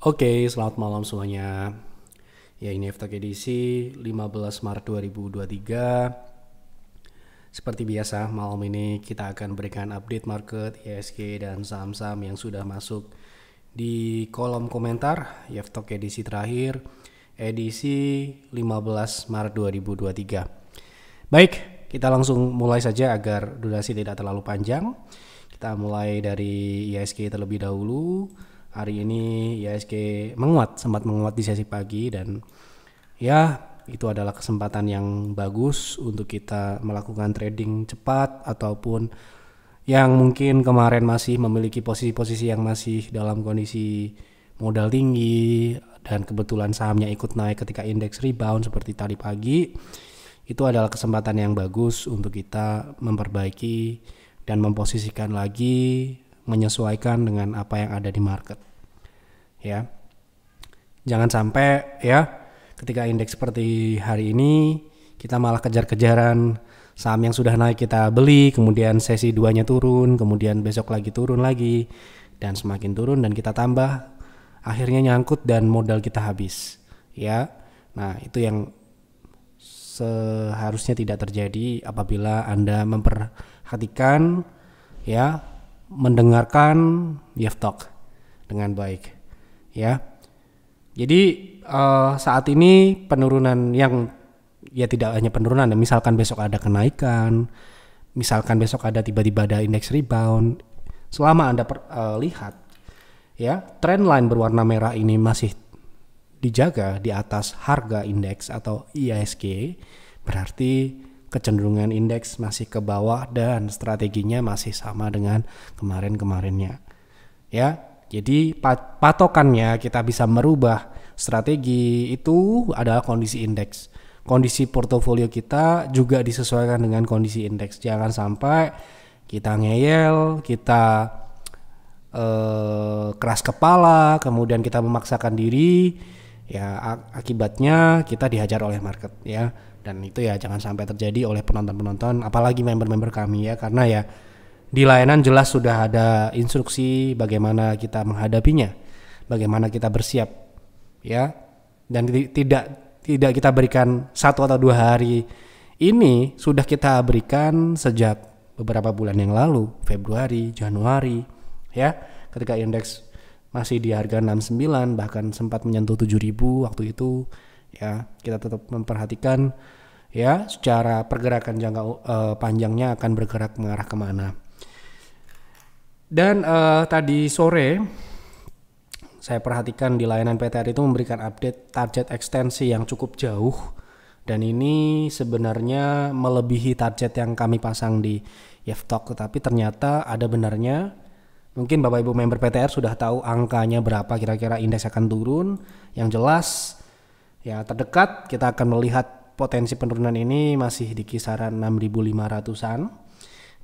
Oke, okay, selamat malam semuanya. Ya, ini FTK edisi 15 Maret 2023. Seperti biasa, malam ini kita akan berikan update market, ISG, dan saham-saham yang sudah masuk di kolom komentar Yeftok ya, edisi terakhir, edisi 15 Maret 2023. Baik, kita langsung mulai saja agar durasi tidak terlalu panjang. Kita mulai dari ISG terlebih dahulu hari ini ISG menguat sempat menguat di sesi pagi dan ya itu adalah kesempatan yang bagus untuk kita melakukan trading cepat ataupun yang mungkin kemarin masih memiliki posisi-posisi yang masih dalam kondisi modal tinggi dan kebetulan sahamnya ikut naik ketika indeks rebound seperti tadi pagi itu adalah kesempatan yang bagus untuk kita memperbaiki dan memposisikan lagi menyesuaikan dengan apa yang ada di market. Ya. Jangan sampai ya ketika indeks seperti hari ini kita malah kejar-kejaran saham yang sudah naik kita beli, kemudian sesi duanya turun, kemudian besok lagi turun lagi dan semakin turun dan kita tambah akhirnya nyangkut dan modal kita habis. Ya. Nah, itu yang seharusnya tidak terjadi apabila Anda memperhatikan ya mendengarkan talk dengan baik ya. Jadi uh, saat ini penurunan yang ya tidak hanya penurunan, misalkan besok ada kenaikan, misalkan besok ada tiba-tiba ada indeks rebound, selama anda per, uh, lihat ya trend line berwarna merah ini masih dijaga di atas harga indeks atau IISG berarti kecenderungan indeks masih ke bawah dan strateginya masih sama dengan kemarin-kemarinnya. Ya, jadi patokannya kita bisa merubah strategi itu adalah kondisi indeks. Kondisi portofolio kita juga disesuaikan dengan kondisi indeks. Jangan sampai kita ngeyel, kita eh, keras kepala, kemudian kita memaksakan diri, ya akibatnya kita dihajar oleh market ya dan itu ya jangan sampai terjadi oleh penonton-penonton apalagi member-member kami ya karena ya di layanan jelas sudah ada instruksi bagaimana kita menghadapinya bagaimana kita bersiap ya dan tidak tidak kita berikan satu atau dua hari ini sudah kita berikan sejak beberapa bulan yang lalu Februari Januari ya ketika indeks masih di harga 69 bahkan sempat menyentuh 7000 waktu itu ya kita tetap memperhatikan ya secara pergerakan jangka uh, panjangnya akan bergerak mengarah kemana dan uh, tadi sore saya perhatikan di layanan PTR itu memberikan update target ekstensi yang cukup jauh dan ini sebenarnya melebihi target yang kami pasang di Yevtalk tetapi ternyata ada benarnya mungkin Bapak Ibu member PTR sudah tahu angkanya berapa kira-kira indeks akan turun yang jelas ya terdekat kita akan melihat potensi penurunan ini masih di kisaran 6.500-an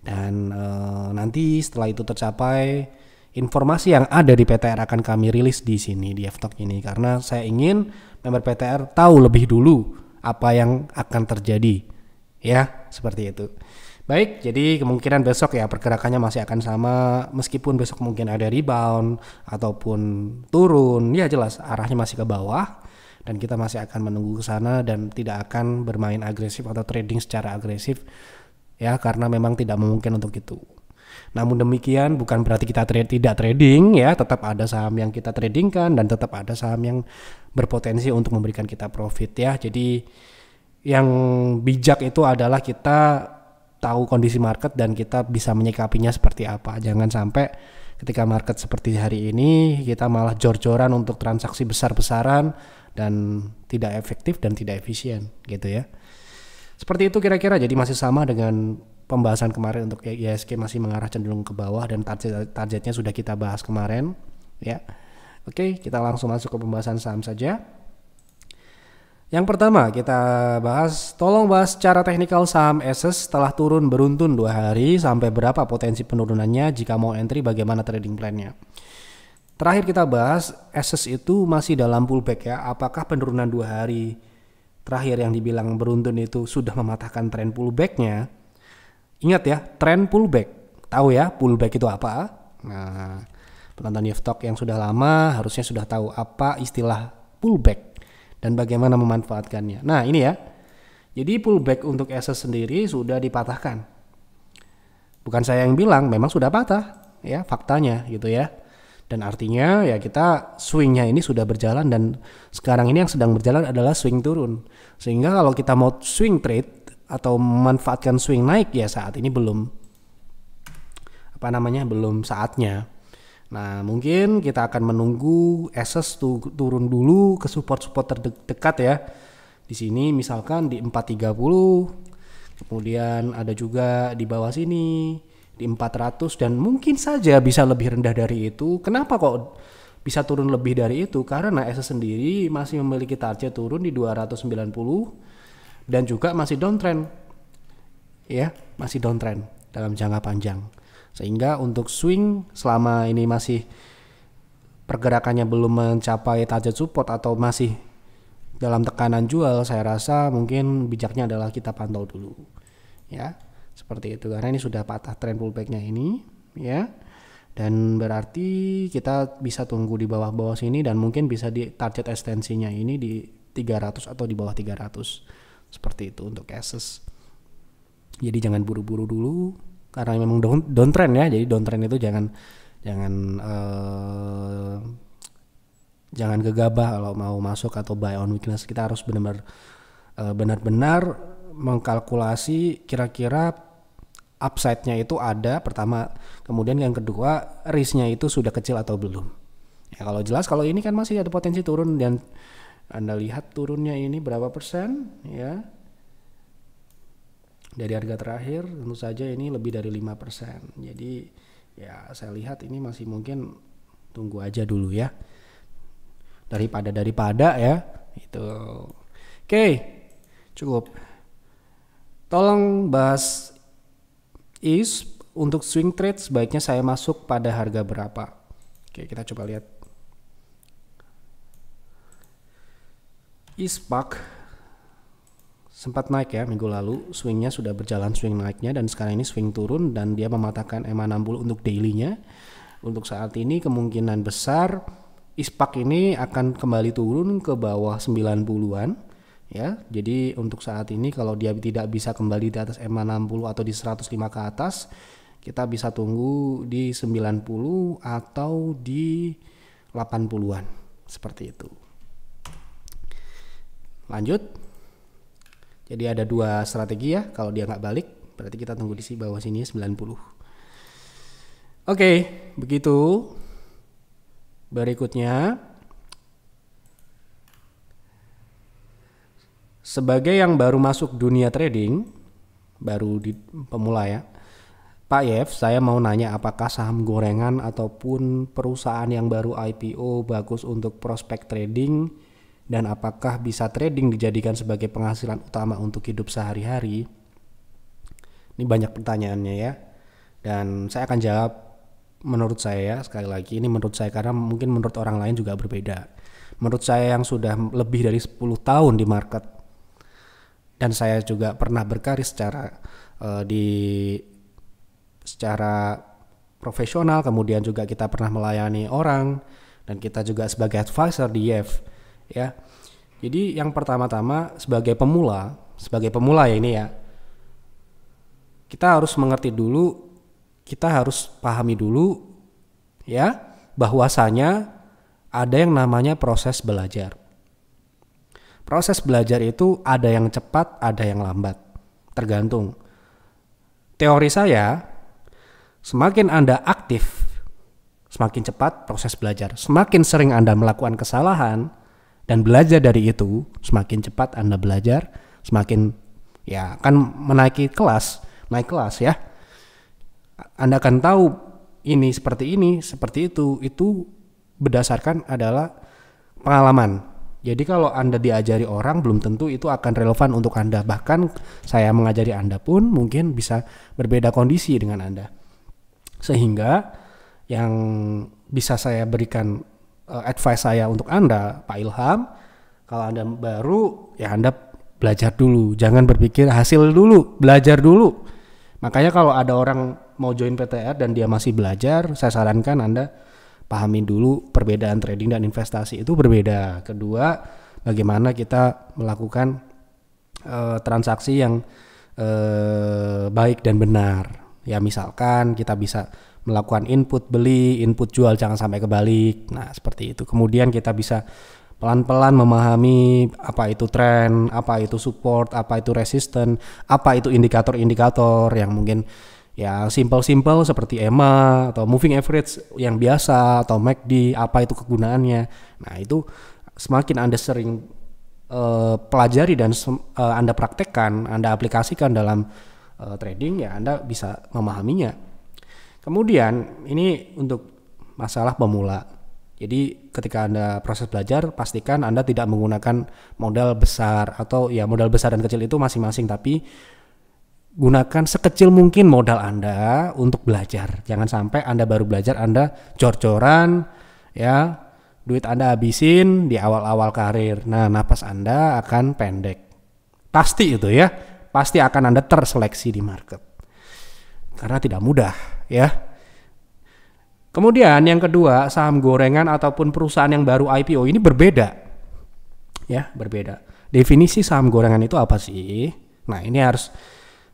dan e, nanti setelah itu tercapai informasi yang ada di PTR akan kami rilis di sini di Ftalk ini karena saya ingin member PTR tahu lebih dulu apa yang akan terjadi ya seperti itu. Baik, jadi kemungkinan besok ya pergerakannya masih akan sama meskipun besok mungkin ada rebound ataupun turun, ya jelas arahnya masih ke bawah dan kita masih akan menunggu ke sana dan tidak akan bermain agresif atau trading secara agresif ya karena memang tidak mungkin untuk itu. Namun demikian bukan berarti kita trade, tidak trading ya, tetap ada saham yang kita tradingkan dan tetap ada saham yang berpotensi untuk memberikan kita profit ya. Jadi yang bijak itu adalah kita tahu kondisi market dan kita bisa menyikapinya seperti apa. Jangan sampai ketika market seperti hari ini kita malah jor-joran untuk transaksi besar-besaran dan tidak efektif dan tidak efisien gitu ya. Seperti itu kira-kira jadi masih sama dengan pembahasan kemarin untuk ISG masih mengarah cenderung ke bawah dan target targetnya sudah kita bahas kemarin ya. Oke, kita langsung masuk ke pembahasan saham saja. Yang pertama kita bahas, tolong bahas cara teknikal saham SS setelah turun beruntun dua hari sampai berapa potensi penurunannya jika mau entry bagaimana trading plannya. nya Terakhir kita bahas Asus itu masih dalam pullback ya. Apakah penurunan dua hari terakhir yang dibilang beruntun itu sudah mematahkan tren pullbacknya? Ingat ya, tren pullback. Tahu ya pullback itu apa? Nah, penonton Yevtok yang sudah lama harusnya sudah tahu apa istilah pullback dan bagaimana memanfaatkannya. Nah, ini ya. Jadi pullback untuk Asus sendiri sudah dipatahkan. Bukan saya yang bilang, memang sudah patah ya faktanya gitu ya. Dan artinya ya kita swingnya ini sudah berjalan dan sekarang ini yang sedang berjalan adalah swing turun. Sehingga kalau kita mau swing trade atau memanfaatkan swing naik ya saat ini belum apa namanya belum saatnya. Nah mungkin kita akan menunggu SS tu turun dulu ke support-support terdekat ya. Di sini misalkan di 430 kemudian ada juga di bawah sini di 400 dan mungkin saja bisa lebih rendah dari itu. Kenapa kok bisa turun lebih dari itu? Karena SS sendiri masih memiliki target turun di 290 dan juga masih downtrend. Ya, masih downtrend dalam jangka panjang. Sehingga untuk swing selama ini masih pergerakannya belum mencapai target support atau masih dalam tekanan jual, saya rasa mungkin bijaknya adalah kita pantau dulu. Ya seperti itu karena ini sudah patah tren pullbacknya ini ya dan berarti kita bisa tunggu di bawah-bawah sini dan mungkin bisa di target ekstensinya ini di 300 atau di bawah 300 seperti itu untuk cases jadi jangan buru-buru dulu karena memang down, downtrend ya jadi downtrend itu jangan jangan uh, jangan gegabah kalau mau masuk atau buy on weakness kita harus benar-benar uh, benar-benar mengkalkulasi kira-kira upside-nya itu ada pertama, kemudian yang kedua risk-nya itu sudah kecil atau belum. Ya kalau jelas kalau ini kan masih ada potensi turun dan Anda lihat turunnya ini berapa persen ya. Dari harga terakhir tentu saja ini lebih dari 5%. Jadi ya saya lihat ini masih mungkin tunggu aja dulu ya. Daripada daripada ya itu. Oke, cukup. Tolong bahas is untuk swing trade sebaiknya saya masuk pada harga berapa? Oke, kita coba lihat. Ispak sempat naik ya minggu lalu, swingnya sudah berjalan swing naiknya dan sekarang ini swing turun dan dia mematahkan EMA 60 untuk dailynya. Untuk saat ini kemungkinan besar Ispak ini akan kembali turun ke bawah 90-an ya. Jadi untuk saat ini kalau dia tidak bisa kembali di atas EMA 60 atau di 105 ke atas, kita bisa tunggu di 90 atau di 80-an seperti itu. Lanjut. Jadi ada dua strategi ya, kalau dia nggak balik berarti kita tunggu di sini bawah sini 90. Oke, begitu. Berikutnya Sebagai yang baru masuk dunia trading, baru di pemula ya. Pak Yev, saya mau nanya apakah saham gorengan ataupun perusahaan yang baru IPO bagus untuk prospek trading dan apakah bisa trading dijadikan sebagai penghasilan utama untuk hidup sehari-hari? Ini banyak pertanyaannya ya. Dan saya akan jawab menurut saya ya, sekali lagi ini menurut saya karena mungkin menurut orang lain juga berbeda. Menurut saya yang sudah lebih dari 10 tahun di market dan saya juga pernah berkarir secara uh, di secara profesional kemudian juga kita pernah melayani orang dan kita juga sebagai advisor di YF ya jadi yang pertama-tama sebagai pemula sebagai pemula ya ini ya kita harus mengerti dulu kita harus pahami dulu ya bahwasanya ada yang namanya proses belajar Proses belajar itu ada yang cepat, ada yang lambat. Tergantung. Teori saya, semakin Anda aktif, semakin cepat proses belajar. Semakin sering Anda melakukan kesalahan dan belajar dari itu, semakin cepat Anda belajar, semakin ya akan menaiki kelas, naik kelas ya. Anda akan tahu ini seperti ini, seperti itu, itu berdasarkan adalah pengalaman jadi kalau Anda diajari orang belum tentu itu akan relevan untuk Anda. Bahkan saya mengajari Anda pun mungkin bisa berbeda kondisi dengan Anda. Sehingga yang bisa saya berikan uh, advice saya untuk Anda, Pak Ilham, kalau Anda baru ya Anda belajar dulu. Jangan berpikir hasil dulu, belajar dulu. Makanya kalau ada orang mau join PTR dan dia masih belajar, saya sarankan Anda pahamin dulu perbedaan trading dan investasi itu berbeda. Kedua, bagaimana kita melakukan uh, transaksi yang uh, baik dan benar. Ya misalkan kita bisa melakukan input beli, input jual jangan sampai kebalik. Nah, seperti itu. Kemudian kita bisa pelan-pelan memahami apa itu tren, apa itu support, apa itu resisten, apa itu indikator-indikator yang mungkin yang simple-simple seperti EMA atau moving average yang biasa atau MACD apa itu kegunaannya. Nah, itu semakin Anda sering uh, pelajari dan uh, Anda praktekkan, Anda aplikasikan dalam uh, trading ya Anda bisa memahaminya. Kemudian ini untuk masalah pemula. Jadi ketika Anda proses belajar pastikan Anda tidak menggunakan modal besar atau ya modal besar dan kecil itu masing-masing tapi gunakan sekecil mungkin modal Anda untuk belajar. Jangan sampai Anda baru belajar Anda cor-coran, ya, duit Anda habisin di awal-awal karir. Nah, napas Anda akan pendek. Pasti itu ya. Pasti akan Anda terseleksi di market. Karena tidak mudah ya. Kemudian yang kedua, saham gorengan ataupun perusahaan yang baru IPO ini berbeda. Ya, berbeda. Definisi saham gorengan itu apa sih? Nah, ini harus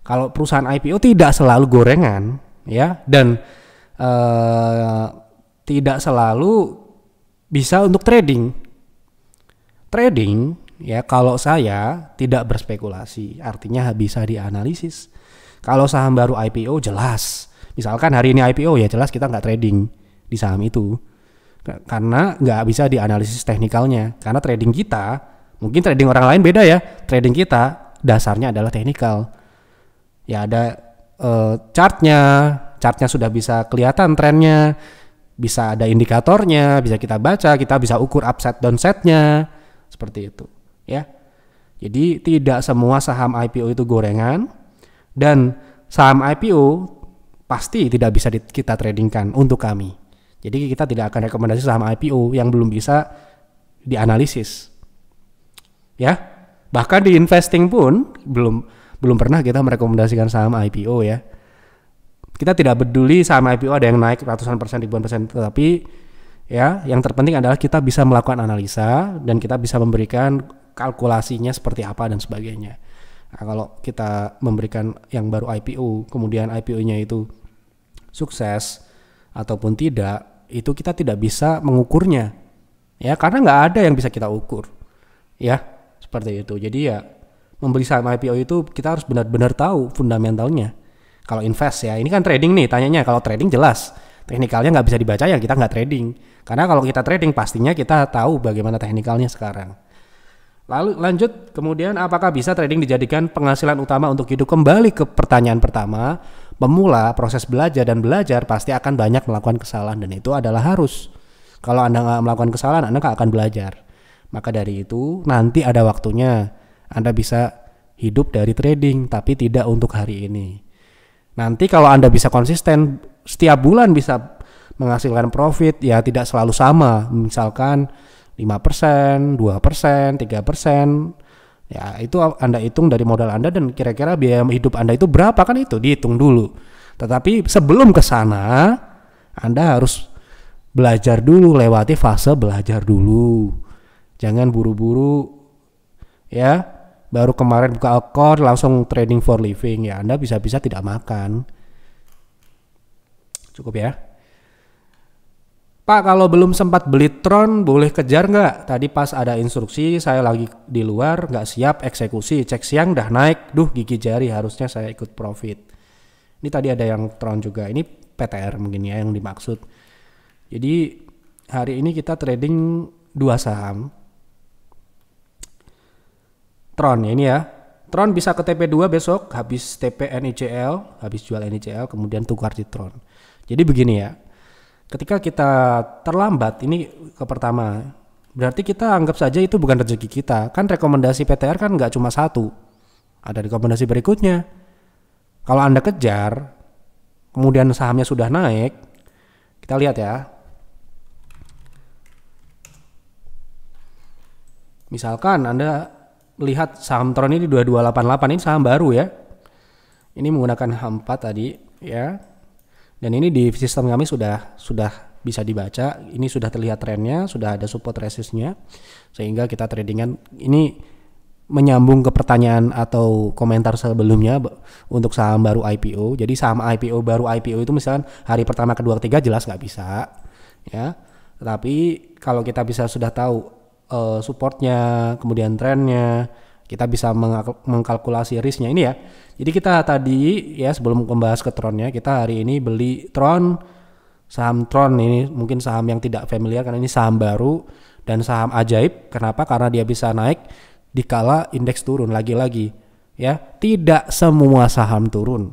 kalau perusahaan IPO tidak selalu gorengan, ya, dan uh, tidak selalu bisa untuk trading. Trading ya kalau saya tidak berspekulasi, artinya bisa dianalisis. Kalau saham baru IPO jelas, misalkan hari ini IPO ya jelas kita nggak trading di saham itu karena nggak bisa dianalisis teknikalnya karena trading kita mungkin trading orang lain beda ya trading kita dasarnya adalah teknikal ya ada uh, chartnya chartnya sudah bisa kelihatan trennya bisa ada indikatornya bisa kita baca kita bisa ukur upside downsetnya seperti itu ya jadi tidak semua saham IPO itu gorengan dan saham IPO pasti tidak bisa kita tradingkan untuk kami jadi kita tidak akan rekomendasi saham IPO yang belum bisa dianalisis ya bahkan di investing pun belum belum pernah kita merekomendasikan saham IPO ya. Kita tidak peduli saham IPO ada yang naik ratusan persen, ribuan persen, tetapi ya yang terpenting adalah kita bisa melakukan analisa dan kita bisa memberikan kalkulasinya seperti apa dan sebagainya. Nah, kalau kita memberikan yang baru IPO, kemudian IPO-nya itu sukses ataupun tidak, itu kita tidak bisa mengukurnya. Ya, karena nggak ada yang bisa kita ukur. Ya, seperti itu. Jadi ya membeli saham IPO itu kita harus benar-benar tahu fundamentalnya. Kalau invest ya, ini kan trading nih tanyanya. Kalau trading jelas, teknikalnya nggak bisa dibaca ya kita nggak trading. Karena kalau kita trading pastinya kita tahu bagaimana teknikalnya sekarang. Lalu lanjut, kemudian apakah bisa trading dijadikan penghasilan utama untuk hidup? Kembali ke pertanyaan pertama, pemula proses belajar dan belajar pasti akan banyak melakukan kesalahan dan itu adalah harus. Kalau Anda nggak melakukan kesalahan, Anda nggak akan belajar. Maka dari itu, nanti ada waktunya anda bisa hidup dari trading tapi tidak untuk hari ini. Nanti kalau Anda bisa konsisten setiap bulan bisa menghasilkan profit ya tidak selalu sama. Misalkan 5%, 2%, 3%. Ya, itu Anda hitung dari modal Anda dan kira-kira biaya hidup Anda itu berapa kan itu dihitung dulu. Tetapi sebelum ke sana Anda harus belajar dulu, lewati fase belajar dulu. Jangan buru-buru ya baru kemarin buka akun langsung trading for living ya Anda bisa-bisa tidak makan cukup ya Pak kalau belum sempat beli Tron boleh kejar nggak tadi pas ada instruksi saya lagi di luar nggak siap eksekusi cek siang dah naik duh gigi jari harusnya saya ikut profit ini tadi ada yang Tron juga ini PTR mungkin ya yang dimaksud jadi hari ini kita trading dua saham Tron ya ini ya. Tron bisa ke TP2 besok habis TP NICL, habis jual NICL kemudian tukar di Tron. Jadi begini ya. Ketika kita terlambat ini ke pertama berarti kita anggap saja itu bukan rezeki kita. Kan rekomendasi PTR kan nggak cuma satu. Ada rekomendasi berikutnya. Kalau Anda kejar, kemudian sahamnya sudah naik, kita lihat ya. Misalkan Anda lihat saham Tron ini 2288 ini saham baru ya. Ini menggunakan h 4 tadi ya. Dan ini di sistem kami sudah sudah bisa dibaca, ini sudah terlihat trennya, sudah ada support resistnya. Sehingga kita tradingan ini menyambung ke pertanyaan atau komentar sebelumnya untuk saham baru IPO. Jadi saham IPO baru IPO itu misalnya hari pertama, kedua, ketiga jelas nggak bisa ya. Tapi kalau kita bisa sudah tahu uh, supportnya, kemudian trennya, kita bisa mengkalkulasi risknya ini ya. Jadi kita tadi ya sebelum membahas ke Tronnya, kita hari ini beli Tron, saham Tron ini mungkin saham yang tidak familiar karena ini saham baru dan saham ajaib. Kenapa? Karena dia bisa naik dikala indeks turun lagi-lagi. Ya, tidak semua saham turun.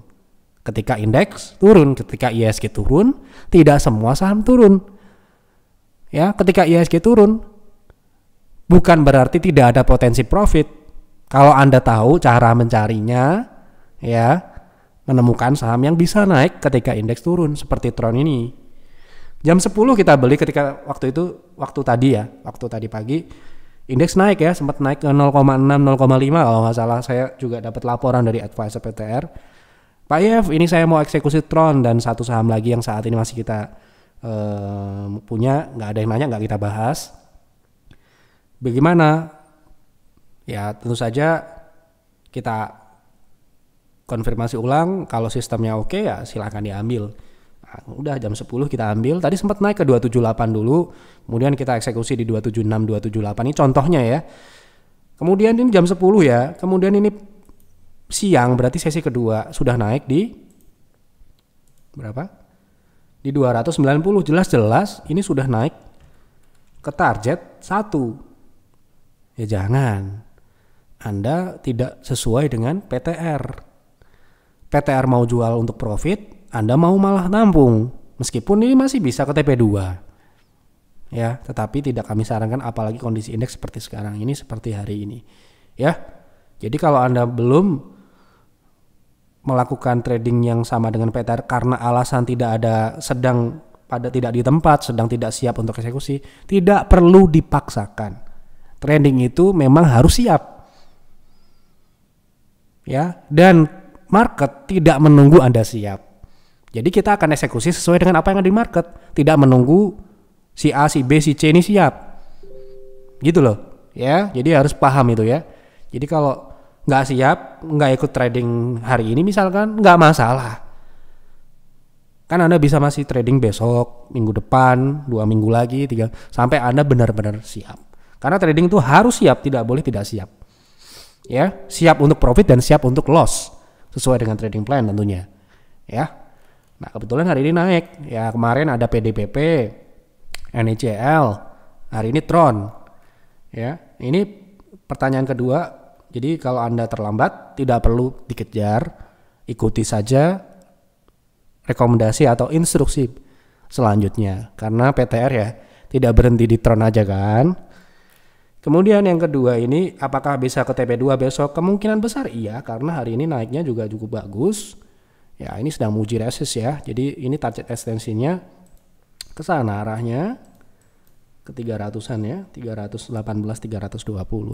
Ketika indeks turun, ketika ISG turun, tidak semua saham turun. Ya, ketika ISG turun, bukan berarti tidak ada potensi profit. Kalau Anda tahu cara mencarinya, ya, menemukan saham yang bisa naik ketika indeks turun seperti Tron ini. Jam 10 kita beli ketika waktu itu waktu tadi ya, waktu tadi pagi indeks naik ya, sempat naik ke 0,6 0,5 kalau nggak salah saya juga dapat laporan dari advisor PTR. Pak Yev, ini saya mau eksekusi Tron dan satu saham lagi yang saat ini masih kita uh, punya, nggak ada yang nanya, nggak kita bahas Bagaimana? Ya tentu saja kita konfirmasi ulang kalau sistemnya oke okay, ya silahkan diambil. Nah, udah jam 10 kita ambil. Tadi sempat naik ke 278 dulu, kemudian kita eksekusi di 276, 278 ini contohnya ya. Kemudian ini jam 10 ya, kemudian ini siang berarti sesi kedua sudah naik di berapa? Di 290 jelas-jelas ini sudah naik ke target 1 Ya jangan. Anda tidak sesuai dengan PTR. PTR mau jual untuk profit, Anda mau malah nampung. Meskipun ini masih bisa ke TP2. Ya, tetapi tidak kami sarankan apalagi kondisi indeks seperti sekarang ini seperti hari ini. Ya. Jadi kalau Anda belum melakukan trading yang sama dengan PTR karena alasan tidak ada sedang pada tidak di tempat, sedang tidak siap untuk eksekusi, tidak perlu dipaksakan. Trending itu memang harus siap. Ya, dan market tidak menunggu Anda siap. Jadi kita akan eksekusi sesuai dengan apa yang ada di market, tidak menunggu si A, si B, si C ini siap. Gitu loh. Ya, jadi harus paham itu ya. Jadi kalau nggak siap, nggak ikut trading hari ini misalkan, nggak masalah. Kan Anda bisa masih trading besok, minggu depan, dua minggu lagi, tiga, sampai Anda benar-benar siap. Karena trading itu harus siap, tidak boleh tidak siap. Ya, siap untuk profit dan siap untuk loss sesuai dengan trading plan tentunya. Ya. Nah, kebetulan hari ini naik. Ya, kemarin ada PDPP, NICL, hari ini Tron. Ya, ini pertanyaan kedua. Jadi kalau Anda terlambat tidak perlu dikejar, ikuti saja rekomendasi atau instruksi selanjutnya karena PTR ya tidak berhenti di Tron aja kan Kemudian yang kedua ini apakah bisa ke TP2 besok? Kemungkinan besar iya karena hari ini naiknya juga cukup bagus. Ya, ini sedang muji resist ya. Jadi ini target ekstensinya ke sana arahnya ke 300-an ya, 318 320.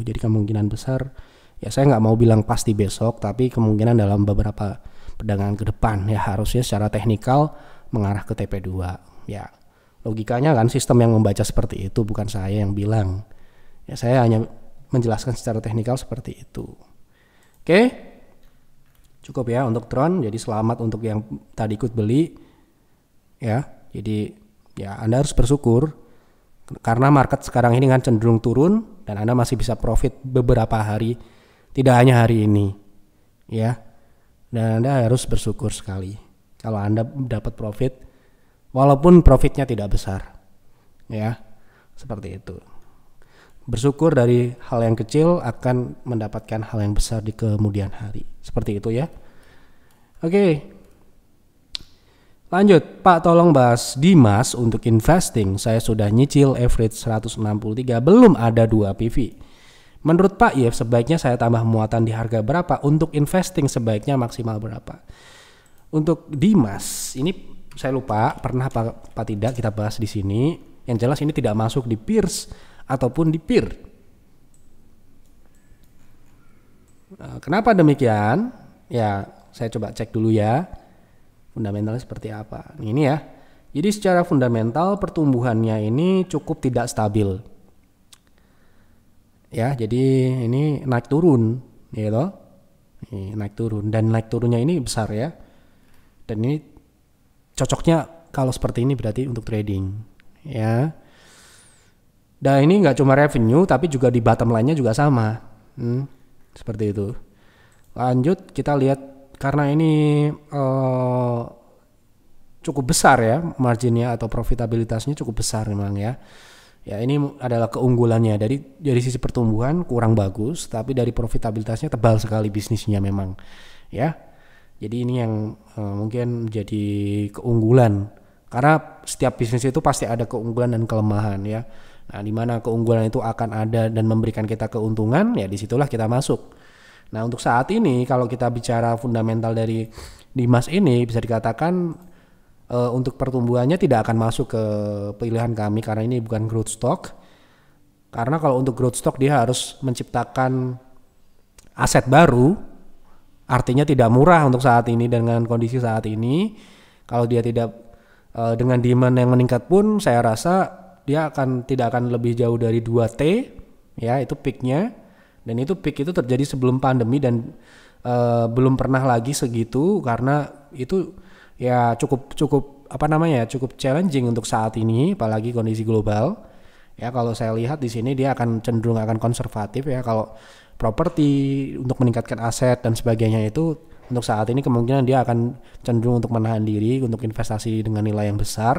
Jadi kemungkinan besar ya saya nggak mau bilang pasti besok tapi kemungkinan dalam beberapa perdagangan ke depan ya harusnya secara teknikal mengarah ke TP2. Ya, logikanya kan sistem yang membaca seperti itu bukan saya yang bilang Ya, saya hanya menjelaskan secara teknikal seperti itu. Oke. Cukup ya untuk Tron. Jadi selamat untuk yang tadi ikut beli. Ya. Jadi ya Anda harus bersyukur karena market sekarang ini kan cenderung turun dan Anda masih bisa profit beberapa hari, tidak hanya hari ini. Ya. Dan Anda harus bersyukur sekali kalau Anda dapat profit walaupun profitnya tidak besar. Ya. Seperti itu bersyukur dari hal yang kecil akan mendapatkan hal yang besar di kemudian hari. Seperti itu ya. Oke. Lanjut, Pak tolong bahas Dimas untuk investing. Saya sudah nyicil average 163, belum ada dua PV. Menurut Pak Yef, ya, sebaiknya saya tambah muatan di harga berapa? Untuk investing sebaiknya maksimal berapa? Untuk Dimas, ini saya lupa pernah apa, apa tidak kita bahas di sini. Yang jelas ini tidak masuk di Pierce ataupun di peer. Nah, kenapa demikian? Ya, saya coba cek dulu ya. Fundamentalnya seperti apa? Ini ya. Jadi secara fundamental pertumbuhannya ini cukup tidak stabil. Ya, jadi ini naik turun, ya gitu. naik turun dan naik turunnya ini besar ya. Dan ini cocoknya kalau seperti ini berarti untuk trading, ya dan ini nggak cuma revenue tapi juga di bottom line-nya juga sama. Hmm, seperti itu. Lanjut kita lihat karena ini uh, cukup besar ya marginnya atau profitabilitasnya cukup besar memang ya. Ya ini adalah keunggulannya dari dari sisi pertumbuhan kurang bagus tapi dari profitabilitasnya tebal sekali bisnisnya memang ya. Jadi ini yang uh, mungkin jadi keunggulan karena setiap bisnis itu pasti ada keunggulan dan kelemahan ya Nah, di mana keunggulan itu akan ada dan memberikan kita keuntungan, ya disitulah kita masuk. Nah, untuk saat ini kalau kita bicara fundamental dari Dimas ini bisa dikatakan e, untuk pertumbuhannya tidak akan masuk ke pilihan kami karena ini bukan growth stock. Karena kalau untuk growth stock dia harus menciptakan aset baru, artinya tidak murah untuk saat ini dengan kondisi saat ini. Kalau dia tidak e, dengan demand yang meningkat pun saya rasa dia akan tidak akan lebih jauh dari 2T ya itu peaknya dan itu peak itu terjadi sebelum pandemi dan uh, belum pernah lagi segitu karena itu ya cukup cukup apa namanya cukup challenging untuk saat ini apalagi kondisi global ya kalau saya lihat di sini dia akan cenderung akan konservatif ya kalau properti untuk meningkatkan aset dan sebagainya itu untuk saat ini kemungkinan dia akan cenderung untuk menahan diri untuk investasi dengan nilai yang besar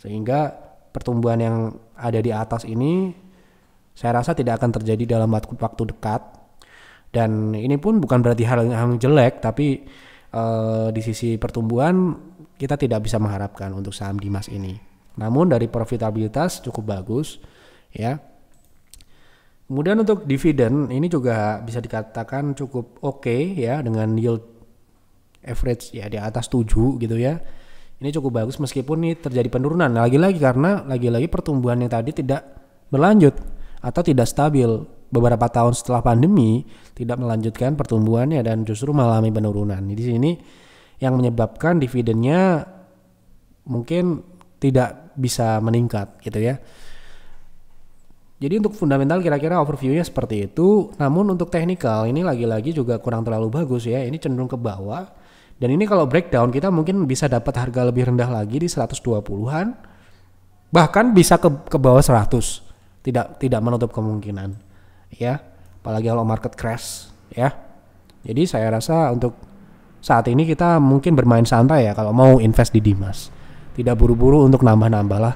sehingga pertumbuhan yang ada di atas ini saya rasa tidak akan terjadi dalam waktu dekat dan ini pun bukan berarti hal yang jelek tapi uh, di sisi pertumbuhan kita tidak bisa mengharapkan untuk saham Dimas ini. Namun dari profitabilitas cukup bagus ya. Kemudian untuk dividen ini juga bisa dikatakan cukup oke okay, ya dengan yield average ya di atas 7 gitu ya ini cukup bagus meskipun ini terjadi penurunan lagi-lagi karena lagi-lagi pertumbuhan yang tadi tidak berlanjut atau tidak stabil beberapa tahun setelah pandemi tidak melanjutkan pertumbuhannya dan justru mengalami penurunan di sini yang menyebabkan dividennya mungkin tidak bisa meningkat gitu ya jadi untuk fundamental kira-kira overviewnya seperti itu. Namun untuk teknikal ini lagi-lagi juga kurang terlalu bagus ya. Ini cenderung ke bawah dan ini kalau breakdown kita mungkin bisa dapat harga lebih rendah lagi di 120-an. Bahkan bisa ke ke bawah 100. Tidak tidak menutup kemungkinan. Ya, apalagi kalau market crash, ya. Jadi saya rasa untuk saat ini kita mungkin bermain santai ya kalau mau invest di Dimas. Tidak buru-buru untuk nambah-nambah lah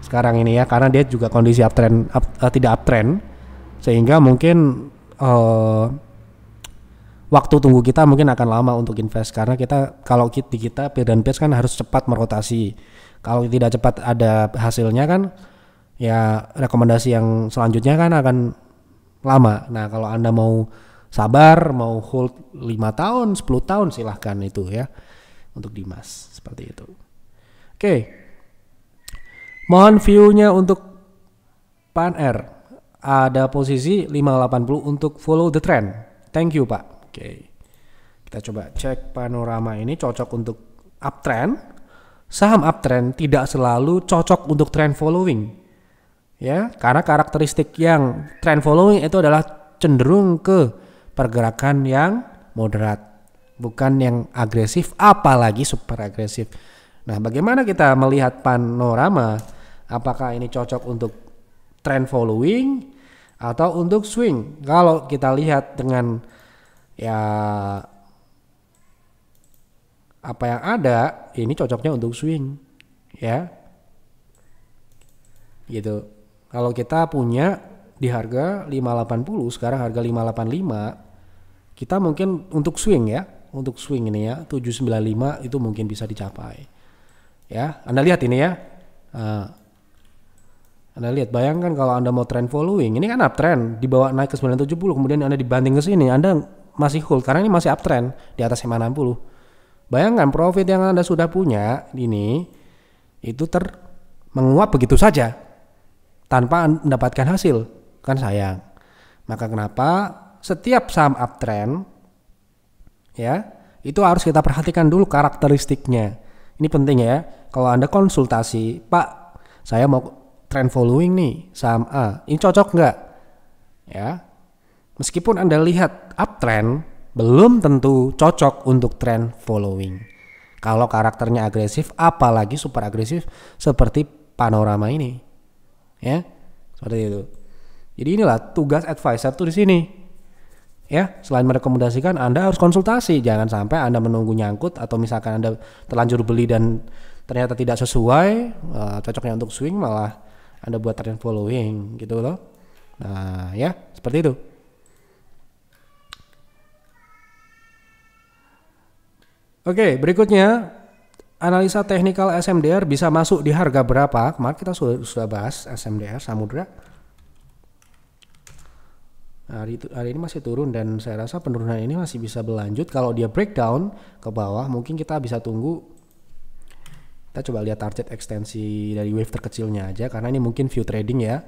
sekarang ini ya karena dia juga kondisi uptrend up, uh, tidak uptrend sehingga mungkin uh, waktu tunggu kita mungkin akan lama untuk invest karena kita kalau di kita peer dan peer kan harus cepat merotasi. Kalau tidak cepat ada hasilnya kan ya rekomendasi yang selanjutnya kan akan lama. Nah, kalau Anda mau sabar, mau hold 5 tahun, 10 tahun silahkan itu ya. Untuk Dimas seperti itu. Oke. Mohon view-nya untuk Pan r Ada posisi 580 untuk follow the trend. Thank you, Pak. Oke. Kita coba cek panorama ini cocok untuk uptrend. Saham uptrend tidak selalu cocok untuk trend following. Ya, karena karakteristik yang trend following itu adalah cenderung ke pergerakan yang moderat, bukan yang agresif apalagi super agresif. Nah, bagaimana kita melihat panorama apakah ini cocok untuk trend following atau untuk swing? Kalau kita lihat dengan ya apa yang ada ini cocoknya untuk swing ya gitu kalau kita punya di harga 580 sekarang harga 585 kita mungkin untuk swing ya untuk swing ini ya 795 itu mungkin bisa dicapai ya Anda lihat ini ya nah, Anda lihat bayangkan kalau Anda mau trend following ini kan uptrend dibawa naik ke 970 kemudian Anda dibanding ke sini Anda masih hold karena ini masih uptrend di atas 60 Bayangkan profit yang Anda sudah punya ini itu ter menguap begitu saja tanpa mendapatkan hasil. Kan sayang. Maka kenapa setiap saham uptrend ya, itu harus kita perhatikan dulu karakteristiknya. Ini penting ya. Kalau Anda konsultasi, "Pak, saya mau trend following nih saham A. Ini cocok nggak?" Ya, Meskipun Anda lihat uptrend, belum tentu cocok untuk trend following. Kalau karakternya agresif, apalagi super agresif seperti panorama ini. Ya, seperti itu. Jadi inilah tugas advisor tuh di sini. Ya, selain merekomendasikan, Anda harus konsultasi. Jangan sampai Anda menunggu nyangkut atau misalkan Anda terlanjur beli dan ternyata tidak sesuai, uh, cocoknya untuk swing malah Anda buat trend following gitu loh. Nah, ya, seperti itu. Oke, berikutnya analisa teknikal SMDR bisa masuk di harga berapa? Kemarin kita sudah, sudah bahas SMDR Samudra. Hari, hari ini masih turun dan saya rasa penurunan ini masih bisa berlanjut. Kalau dia breakdown ke bawah, mungkin kita bisa tunggu. Kita coba lihat target ekstensi dari wave terkecilnya aja, karena ini mungkin view trading ya.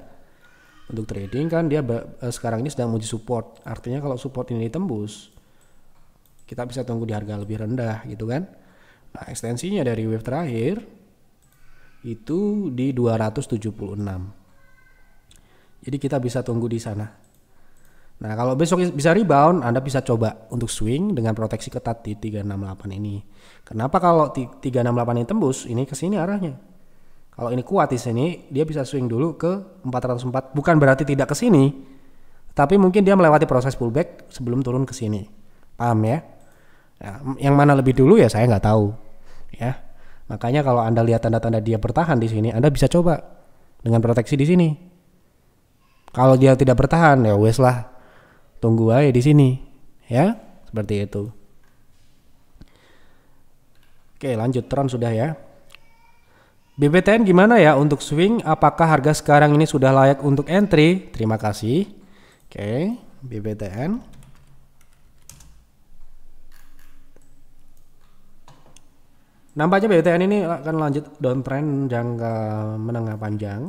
Untuk trading kan dia eh, sekarang ini sedang menguji support. Artinya kalau support ini ditembus, kita bisa tunggu di harga lebih rendah gitu kan nah ekstensinya dari wave terakhir itu di 276 jadi kita bisa tunggu di sana nah kalau besok bisa rebound Anda bisa coba untuk swing dengan proteksi ketat di 368 ini kenapa kalau 368 ini tembus ini ke sini arahnya kalau ini kuat di sini, dia bisa swing dulu ke 404. Bukan berarti tidak ke sini, tapi mungkin dia melewati proses pullback sebelum turun ke sini. Paham ya? Ya, yang mana lebih dulu ya saya nggak tahu. Ya, makanya kalau anda lihat tanda-tanda dia bertahan di sini, anda bisa coba dengan proteksi di sini. Kalau dia tidak bertahan ya wes lah, tunggu aja di sini. Ya, seperti itu. Oke lanjut Tron sudah ya. BBTN gimana ya untuk swing? Apakah harga sekarang ini sudah layak untuk entry? Terima kasih. Oke, BBTN. Nampaknya BTN ini akan lanjut downtrend jangka menengah panjang.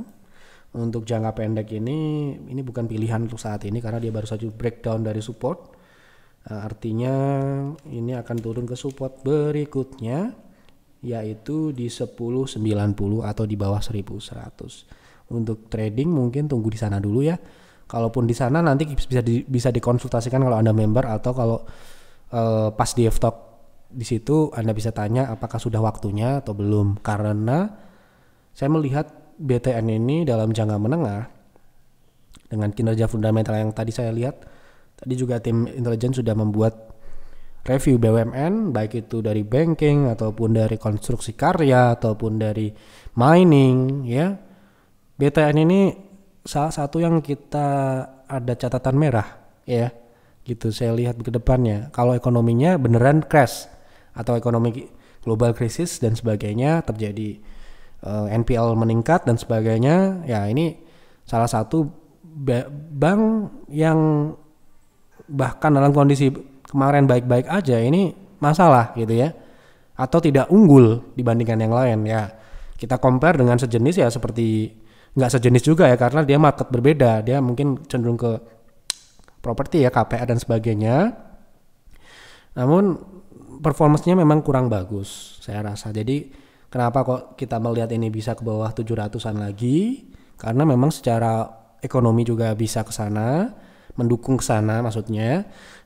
Untuk jangka pendek ini, ini bukan pilihan untuk saat ini karena dia baru saja breakdown dari support. Eh, artinya ini akan turun ke support berikutnya yaitu di 1090 atau di bawah 1100. Untuk trading mungkin tunggu di sana dulu ya. Kalaupun di sana nanti bisa di, bisa dikonsultasikan kalau Anda member atau kalau uh, pas di Talk di situ Anda bisa tanya apakah sudah waktunya atau belum karena saya melihat BTN ini dalam jangka menengah dengan kinerja fundamental yang tadi saya lihat tadi juga tim intelijen sudah membuat review BUMN baik itu dari banking ataupun dari konstruksi karya ataupun dari mining ya BTN ini salah satu yang kita ada catatan merah ya gitu saya lihat ke depannya kalau ekonominya beneran crash atau ekonomi global krisis dan sebagainya terjadi uh, eh, NPL meningkat dan sebagainya ya ini salah satu bank yang bahkan dalam kondisi kemarin baik-baik aja ini masalah gitu ya atau tidak unggul dibandingkan yang lain ya kita compare dengan sejenis ya seperti nggak sejenis juga ya karena dia market berbeda dia mungkin cenderung ke properti ya KPA dan sebagainya namun performance-nya memang kurang bagus saya rasa. Jadi kenapa kok kita melihat ini bisa ke bawah 700-an lagi? Karena memang secara ekonomi juga bisa ke sana, mendukung ke sana maksudnya.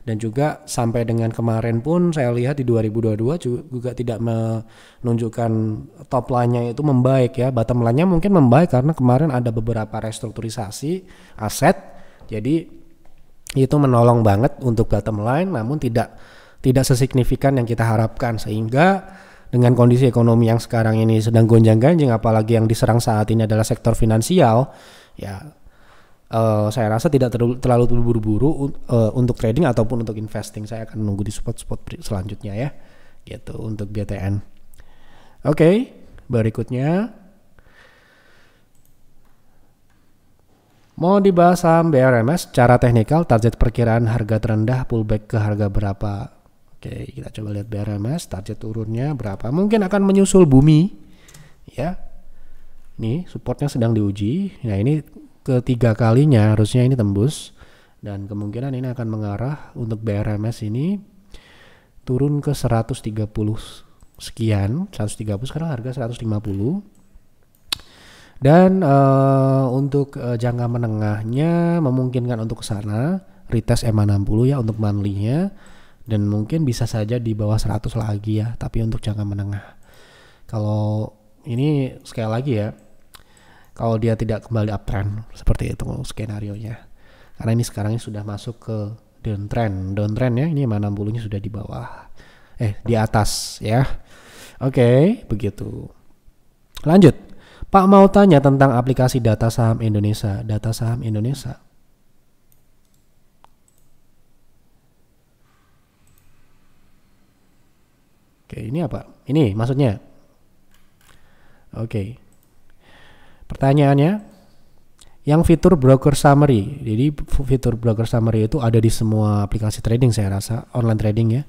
Dan juga sampai dengan kemarin pun saya lihat di 2022 juga tidak menunjukkan top line-nya itu membaik ya. Bottom line-nya mungkin membaik karena kemarin ada beberapa restrukturisasi aset. Jadi itu menolong banget untuk bottom line namun tidak tidak sesignifikan yang kita harapkan sehingga dengan kondisi ekonomi yang sekarang ini sedang gonjang-ganjing apalagi yang diserang saat ini adalah sektor finansial ya uh, saya rasa tidak terlalu, terlalu buru-buru uh, eh, untuk trading ataupun untuk investing saya akan nunggu di spot-spot selanjutnya ya gitu untuk BTN oke okay, berikutnya Mau dibahas saham BRMS Cara teknikal target perkiraan harga terendah pullback ke harga berapa Oke, kita coba lihat BRMS target turunnya berapa. Mungkin akan menyusul bumi. Ya. Nih, supportnya sedang diuji. Nah, ini ketiga kalinya harusnya ini tembus dan kemungkinan ini akan mengarah untuk BRMS ini turun ke 130 sekian, 130 sekarang harga 150. Dan uh, untuk uh, jangka menengahnya memungkinkan untuk ke sana, retest MA60 ya untuk monthly dan mungkin bisa saja di bawah 100 lagi ya tapi untuk jangka menengah kalau ini sekali lagi ya kalau dia tidak kembali uptrend seperti itu skenario nya karena ini sekarang ini sudah masuk ke downtrend downtrend ya ini mana bulunya sudah di bawah eh di atas ya oke begitu lanjut Pak mau tanya tentang aplikasi data saham Indonesia data saham Indonesia ini apa? Ini maksudnya. Oke. Pertanyaannya, yang fitur broker summary. Jadi fitur broker summary itu ada di semua aplikasi trading saya rasa, online trading ya.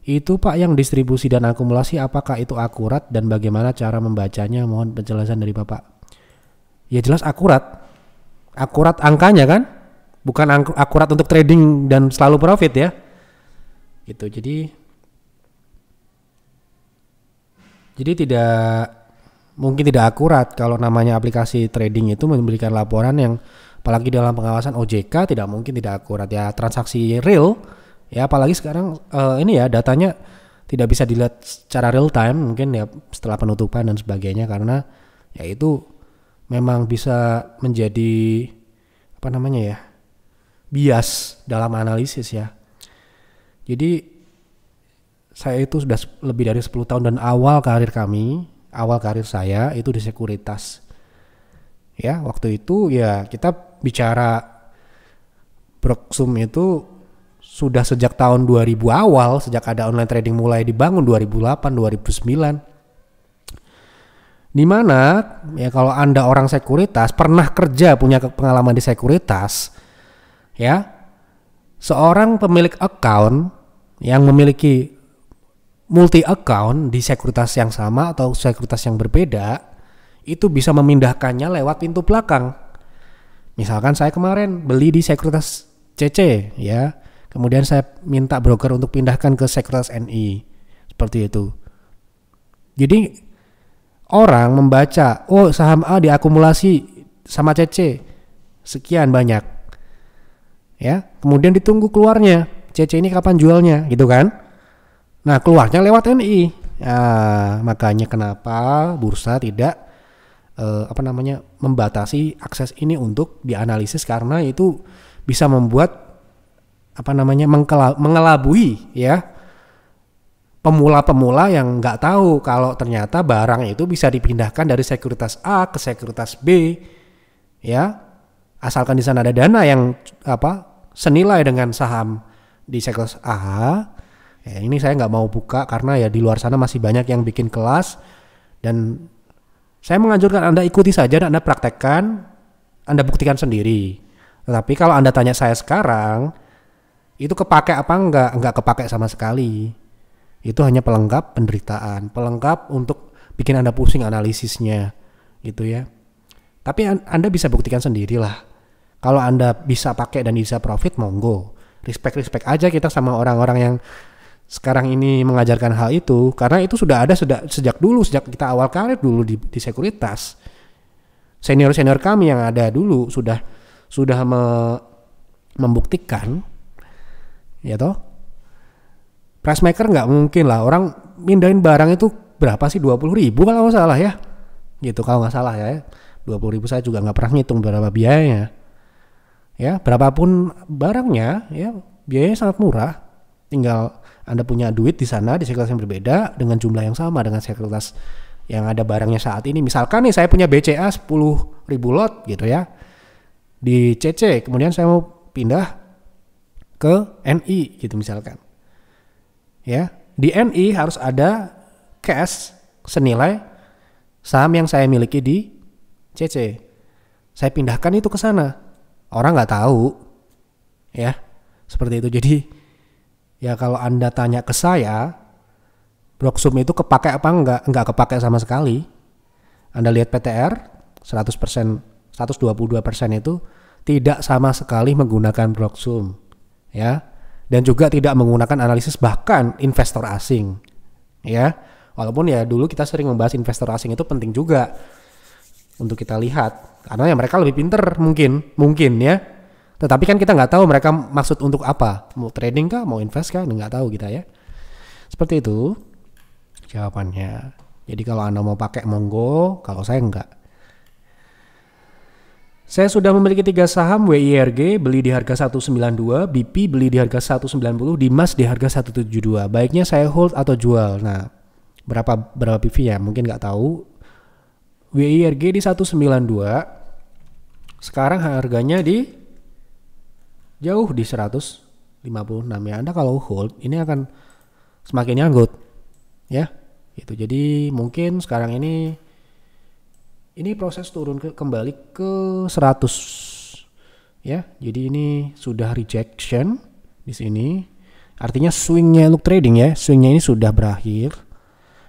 Itu Pak yang distribusi dan akumulasi apakah itu akurat dan bagaimana cara membacanya? Mohon penjelasan dari Bapak. Ya jelas akurat. Akurat angkanya kan? Bukan akurat untuk trading dan selalu profit ya. Gitu. Jadi Jadi tidak mungkin tidak akurat kalau namanya aplikasi trading itu memberikan laporan yang apalagi dalam pengawasan OJK tidak mungkin tidak akurat ya transaksi real ya apalagi sekarang uh, ini ya datanya tidak bisa dilihat secara real time mungkin ya setelah penutupan dan sebagainya karena ya itu memang bisa menjadi apa namanya ya bias dalam analisis ya jadi saya itu sudah lebih dari 10 tahun dan awal karir kami, awal karir saya itu di sekuritas. Ya, waktu itu ya kita bicara Broksum itu sudah sejak tahun 2000 awal, sejak ada online trading mulai dibangun 2008, 2009. Di mana ya kalau Anda orang sekuritas, pernah kerja punya pengalaman di sekuritas, ya. Seorang pemilik account yang memiliki multi account di sekuritas yang sama atau sekuritas yang berbeda itu bisa memindahkannya lewat pintu belakang. Misalkan saya kemarin beli di sekuritas CC ya, kemudian saya minta broker untuk pindahkan ke sekuritas NI. Seperti itu. Jadi orang membaca, oh saham A diakumulasi sama CC sekian banyak. Ya, kemudian ditunggu keluarnya. CC ini kapan jualnya gitu kan? Nah keluarnya lewat NI. Nah, ya, makanya kenapa bursa tidak eh, apa namanya membatasi akses ini untuk dianalisis karena itu bisa membuat apa namanya mengelabui ya pemula-pemula yang nggak tahu kalau ternyata barang itu bisa dipindahkan dari sekuritas A ke sekuritas B ya asalkan di sana ada dana yang apa senilai dengan saham di sekuritas A ya, ini saya nggak mau buka karena ya di luar sana masih banyak yang bikin kelas dan saya menganjurkan anda ikuti saja dan anda praktekkan anda buktikan sendiri tetapi kalau anda tanya saya sekarang itu kepake apa nggak nggak kepake sama sekali itu hanya pelengkap penderitaan pelengkap untuk bikin anda pusing analisisnya gitu ya tapi anda bisa buktikan sendirilah kalau anda bisa pakai dan bisa profit monggo respect respect aja kita sama orang-orang yang sekarang ini mengajarkan hal itu karena itu sudah ada sudah sejak dulu sejak kita awal karir dulu di, di sekuritas senior senior kami yang ada dulu sudah sudah me, membuktikan ya toh price maker nggak mungkin lah orang mindahin barang itu berapa sih dua puluh ribu kalau nggak salah ya gitu kalau nggak salah ya dua puluh ribu saya juga nggak pernah ngitung berapa biayanya ya berapapun barangnya ya biayanya sangat murah tinggal anda punya duit di sana di sekuritas yang berbeda dengan jumlah yang sama dengan sekuritas yang ada barangnya saat ini. Misalkan nih saya punya BCA 10.000 lot gitu ya di CC, kemudian saya mau pindah ke NI gitu misalkan. Ya, di NI harus ada cash senilai saham yang saya miliki di CC. Saya pindahkan itu ke sana. Orang nggak tahu. Ya, seperti itu. Jadi Ya kalau Anda tanya ke saya, Blocksum itu kepake apa enggak? Enggak kepake sama sekali. Anda lihat PTR 100% 122% itu tidak sama sekali menggunakan Blocksum ya dan juga tidak menggunakan analisis bahkan investor asing ya walaupun ya dulu kita sering membahas investor asing itu penting juga untuk kita lihat karena ya mereka lebih pinter mungkin mungkin ya tetapi kan kita nggak tahu mereka maksud untuk apa. Mau trading kah, mau invest kah, nggak tahu kita ya. Seperti itu jawabannya. Jadi kalau Anda mau pakai monggo, kalau saya enggak. Saya sudah memiliki tiga saham WIRG beli di harga 192, BP beli di harga 190, Dimas di harga 172. Baiknya saya hold atau jual. Nah, berapa berapa PV ya? Mungkin nggak tahu. WIRG di 192. Sekarang harganya di jauh di 156 ya. Anda kalau hold ini akan semakin nyanggut ya. Itu jadi mungkin sekarang ini ini proses turun ke, kembali ke 100 ya. Jadi ini sudah rejection di sini. Artinya swingnya look trading ya, swingnya ini sudah berakhir.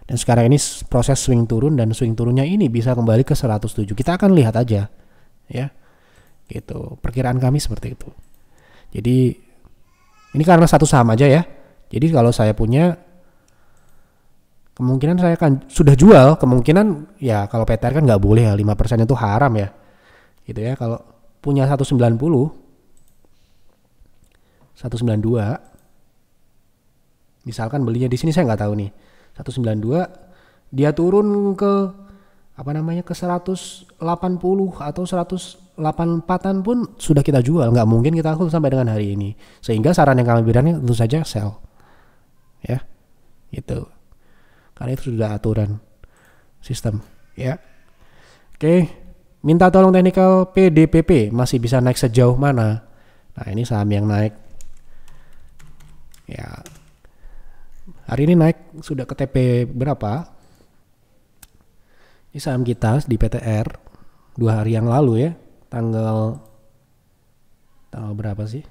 Dan sekarang ini proses swing turun dan swing turunnya ini bisa kembali ke 107. Kita akan lihat aja ya. Gitu. Perkiraan kami seperti itu. Jadi ini karena satu saham aja ya. Jadi kalau saya punya kemungkinan saya akan sudah jual, kemungkinan ya kalau PTR kan nggak boleh ya 5% itu haram ya. Gitu ya kalau punya 190 192 misalkan belinya di sini saya nggak tahu nih 192 dia turun ke apa namanya ke 180 atau 100 84-an pun sudah kita jual, nggak mungkin kita hold sampai dengan hari ini. Sehingga saran yang kami berikan tentu saja sell. Ya. Gitu. Karena itu sudah aturan sistem, ya. Oke, minta tolong technical PDPP masih bisa naik sejauh mana? Nah, ini saham yang naik. Ya. Hari ini naik sudah ke TP berapa? Ini saham kita di PTR dua hari yang lalu ya tanggal tanggal berapa sih?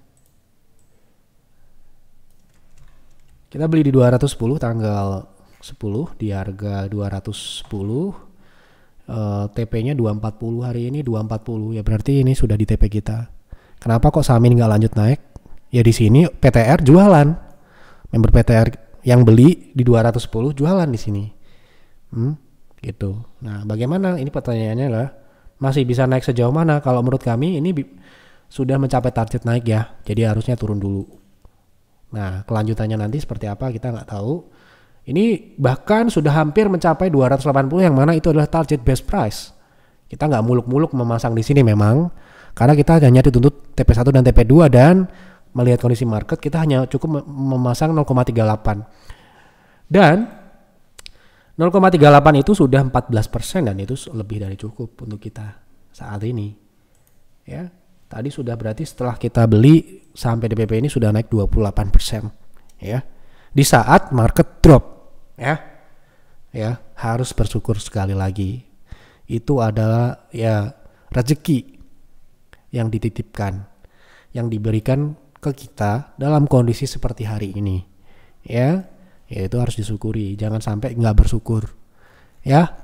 Kita beli di 210 tanggal 10 di harga 210 e, TP-nya 240 hari ini 240 ya berarti ini sudah di TP kita. Kenapa kok saham ini nggak lanjut naik? Ya di sini PTR jualan. Member PTR yang beli di 210 jualan di sini. Hmm, gitu. Nah, bagaimana ini pertanyaannya lah masih bisa naik sejauh mana kalau menurut kami ini sudah mencapai target naik ya jadi harusnya turun dulu nah kelanjutannya nanti seperti apa kita nggak tahu ini bahkan sudah hampir mencapai 280 yang mana itu adalah target best price kita nggak muluk-muluk memasang di sini memang karena kita hanya dituntut TP1 dan TP2 dan melihat kondisi market kita hanya cukup memasang 0,38 dan 0,38 itu sudah 14% dan itu lebih dari cukup untuk kita saat ini. Ya. Tadi sudah berarti setelah kita beli sampai DPP ini sudah naik 28%, ya. Di saat market drop, ya. Ya, harus bersyukur sekali lagi. Itu adalah ya rezeki yang dititipkan, yang diberikan ke kita dalam kondisi seperti hari ini. Ya, ya itu harus disyukuri jangan sampai nggak bersyukur ya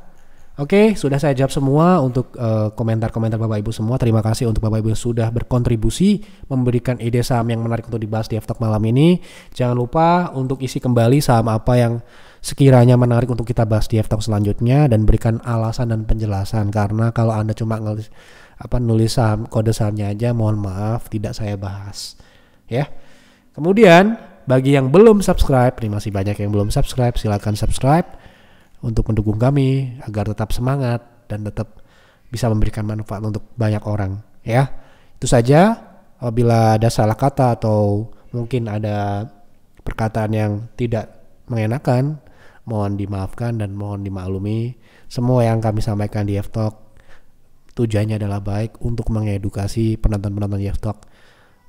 Oke, sudah saya jawab semua untuk eh, komentar-komentar uh, Bapak Ibu semua. Terima kasih untuk Bapak Ibu yang sudah berkontribusi memberikan ide saham yang menarik untuk dibahas di aftok malam ini. Jangan lupa untuk isi kembali saham apa yang sekiranya menarik untuk kita bahas di aftok selanjutnya dan berikan alasan dan penjelasan karena kalau Anda cuma ngelis apa nulis saham kode sahamnya aja mohon maaf tidak saya bahas. Ya. Kemudian bagi yang belum subscribe, ini masih banyak yang belum subscribe, silahkan subscribe untuk mendukung kami agar tetap semangat dan tetap bisa memberikan manfaat untuk banyak orang ya. Itu saja apabila ada salah kata atau mungkin ada perkataan yang tidak mengenakan mohon dimaafkan dan mohon dimaklumi semua yang kami sampaikan di F-Talk tujuannya adalah baik untuk mengedukasi penonton-penonton F-Talk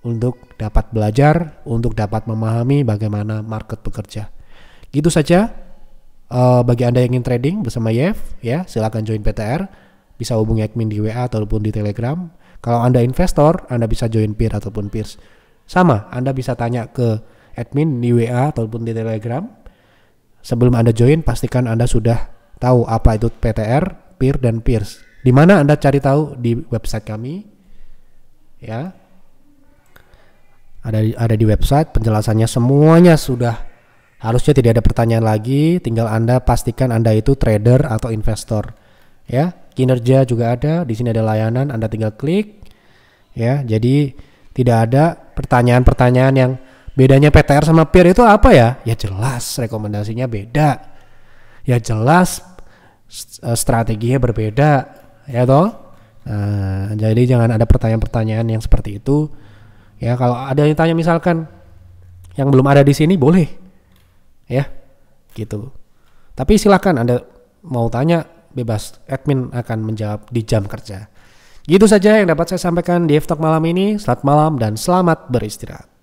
untuk dapat belajar, untuk dapat memahami bagaimana market bekerja. Gitu saja uh, bagi Anda yang ingin trading bersama Yev ya, silakan join PTR, bisa hubungi admin di WA ataupun di Telegram. Kalau Anda investor, Anda bisa join peer ataupun peers. Sama, Anda bisa tanya ke admin di WA ataupun di Telegram. Sebelum Anda join, pastikan Anda sudah tahu apa itu PTR, peer dan peers. Di mana Anda cari tahu di website kami. Ya, ada ada di website penjelasannya semuanya sudah harusnya tidak ada pertanyaan lagi tinggal Anda pastikan Anda itu trader atau investor ya kinerja juga ada di sini ada layanan Anda tinggal klik ya jadi tidak ada pertanyaan-pertanyaan yang bedanya PTR sama peer itu apa ya ya jelas rekomendasinya beda ya jelas eh, strateginya berbeda ya toh nah, jadi jangan ada pertanyaan-pertanyaan yang seperti itu Ya, kalau ada yang tanya misalkan yang belum ada di sini boleh. Ya. Gitu. Tapi silahkan Anda mau tanya bebas admin akan menjawab di jam kerja. Gitu saja yang dapat saya sampaikan di Eftok malam ini. Selamat malam dan selamat beristirahat.